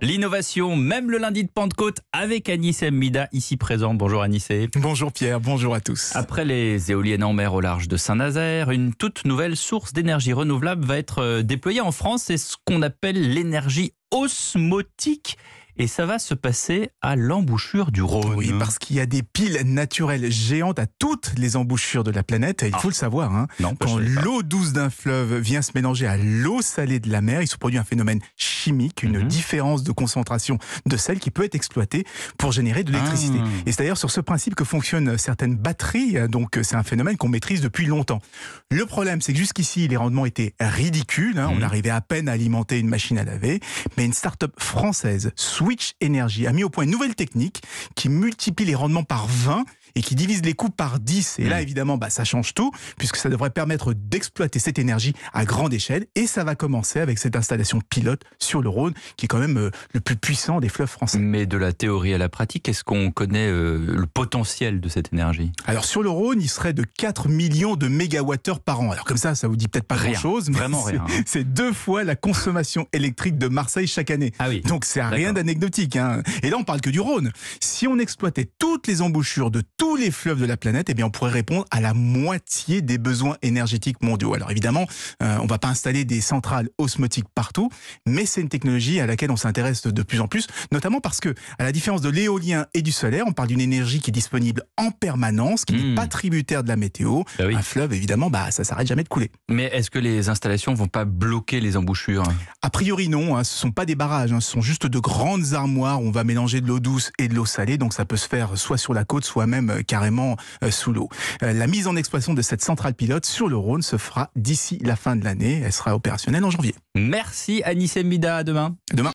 L'innovation, même le lundi de Pentecôte, avec Anissé Mida, ici présent. Bonjour Anissé. Bonjour Pierre, bonjour à tous. Après les éoliennes en mer au large de Saint-Nazaire, une toute nouvelle source d'énergie renouvelable va être euh, déployée en France. C'est ce qu'on appelle l'énergie osmotique et ça va se passer à l'embouchure du Rhône. Oui, parce qu'il y a des piles naturelles géantes à toutes les embouchures de la planète, il ah. faut le savoir. Hein. Bah, Quand l'eau douce d'un fleuve vient se mélanger à l'eau salée de la mer, il se produit un phénomène chimique, une mhm. différence de concentration de sel qui peut être exploitée pour générer de l'électricité. Ah. Et c'est d'ailleurs sur ce principe que fonctionnent certaines batteries, donc euh, c'est un phénomène qu'on maîtrise depuis longtemps. Le problème, c'est que jusqu'ici, les rendements étaient ridicules, hein. on mhm. arrivait à peine à alimenter une machine à laver, mais une start-up française, sous Witch Energy a mis au point une nouvelle technique qui multiplie les rendements par 20 et qui divise les coûts par 10. Et là, mm. évidemment, bah, ça change tout, puisque ça devrait permettre d'exploiter cette énergie à grande échelle. Et ça va commencer avec cette installation pilote sur le Rhône, qui est quand même euh, le plus puissant des fleuves français. Mais de la théorie à la pratique, est-ce qu'on connaît euh, le potentiel de cette énergie Alors sur le Rhône, il serait de 4 millions de mégawattheures par an. Alors comme ça, ça vous dit peut-être pas grand-chose, mais vraiment rien. Hein. C'est deux fois la consommation électrique de Marseille chaque année. Ah oui. Donc c'est rien d'anecdotique. Hein. Et là, on parle que du Rhône. Si on exploitait toutes les embouchures de tous les fleuves de la planète, eh bien, on pourrait répondre à la moitié des besoins énergétiques mondiaux. Alors évidemment, euh, on ne va pas installer des centrales osmotiques partout, mais c'est une technologie à laquelle on s'intéresse de plus en plus, notamment parce que, à la différence de l'éolien et du solaire, on parle d'une énergie qui est disponible en permanence, qui n'est hmm. pas tributaire de la météo. Bah Un fleuve, évidemment, bah, ça s'arrête jamais de couler. Mais est-ce que les installations vont pas bloquer les embouchures A priori, non. Ce hein. ce sont pas des barrages, hein. ce sont juste de grandes armoires. Où on va mélanger de l'eau douce et de l'eau salée, donc ça peut se faire soit sur la côte, soit même euh, carrément euh, sous l'eau. Euh, la mise en exploitation de cette centrale pilote sur le Rhône se fera d'ici la fin de l'année. Elle sera opérationnelle en janvier. Merci Anisem Mbida. demain. Demain.